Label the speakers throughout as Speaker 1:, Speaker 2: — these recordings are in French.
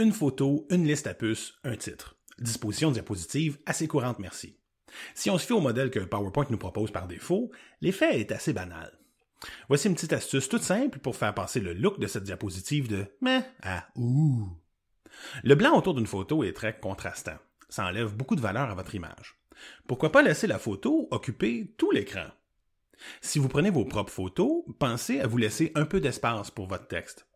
Speaker 1: Une photo, une liste à puces, un titre. Disposition diapositive assez courante, merci. Si on se fie au modèle que PowerPoint nous propose par défaut, l'effet est assez banal. Voici une petite astuce toute simple pour faire passer le look de cette diapositive de mais à ouh. Le blanc autour d'une photo est très contrastant. Ça enlève beaucoup de valeur à votre image. Pourquoi pas laisser la photo occuper tout l'écran? Si vous prenez vos propres photos, pensez à vous laisser un peu d'espace pour votre texte.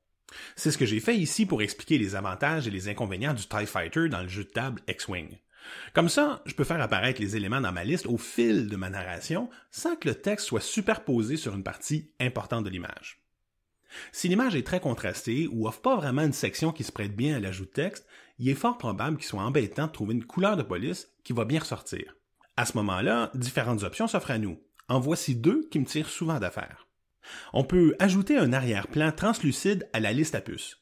Speaker 1: C'est ce que j'ai fait ici pour expliquer les avantages et les inconvénients du TIE Fighter dans le jeu de table X-Wing. Comme ça, je peux faire apparaître les éléments dans ma liste au fil de ma narration sans que le texte soit superposé sur une partie importante de l'image. Si l'image est très contrastée ou offre pas vraiment une section qui se prête bien à l'ajout de texte, il est fort probable qu'il soit embêtant de trouver une couleur de police qui va bien ressortir. À ce moment-là, différentes options s'offrent à nous. En voici deux qui me tirent souvent d'affaire on peut ajouter un arrière-plan translucide à la liste à puces.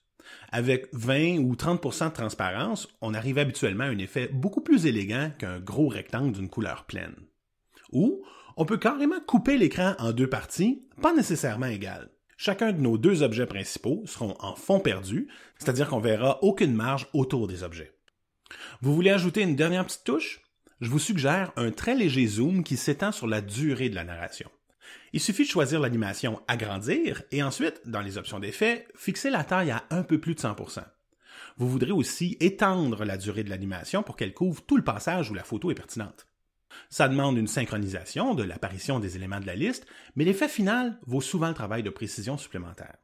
Speaker 1: Avec 20 ou 30 de transparence, on arrive habituellement à un effet beaucoup plus élégant qu'un gros rectangle d'une couleur pleine. Ou on peut carrément couper l'écran en deux parties, pas nécessairement égales. Chacun de nos deux objets principaux seront en fond perdu, c'est-à-dire qu'on verra aucune marge autour des objets. Vous voulez ajouter une dernière petite touche? Je vous suggère un très léger zoom qui s'étend sur la durée de la narration. Il suffit de choisir l'animation Agrandir et ensuite, dans les options d'effet, fixer la taille à un peu plus de 100%. Vous voudrez aussi étendre la durée de l'animation pour qu'elle couvre tout le passage où la photo est pertinente. Ça demande une synchronisation de l'apparition des éléments de la liste, mais l'effet final
Speaker 2: vaut souvent le travail de précision supplémentaire.